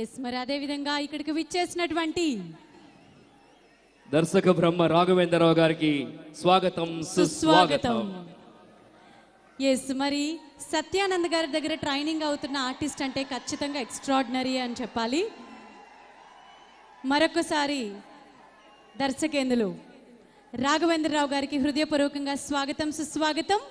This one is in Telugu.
ఎస్ మరి అదే విధంగా ఇక్కడికి విచ్చేసినటువంటి దర్శక బ్రహ్మ రాఘవేంద్రరావు గారికి స్వాగతం సుస్వాగతం ఎస్ మరి సత్యానంద్ గారి దగ్గర ట్రైనింగ్ అవుతున్న ఆర్టిస్ట్ అంటే ఖచ్చితంగా ఎక్స్ట్రాడినరీ అని చెప్పాలి మరొకసారి దర్శకేందులు రాఘవేంద్రరావు గారికి హృదయపూర్వకంగా స్వాగతం సుస్వాగతం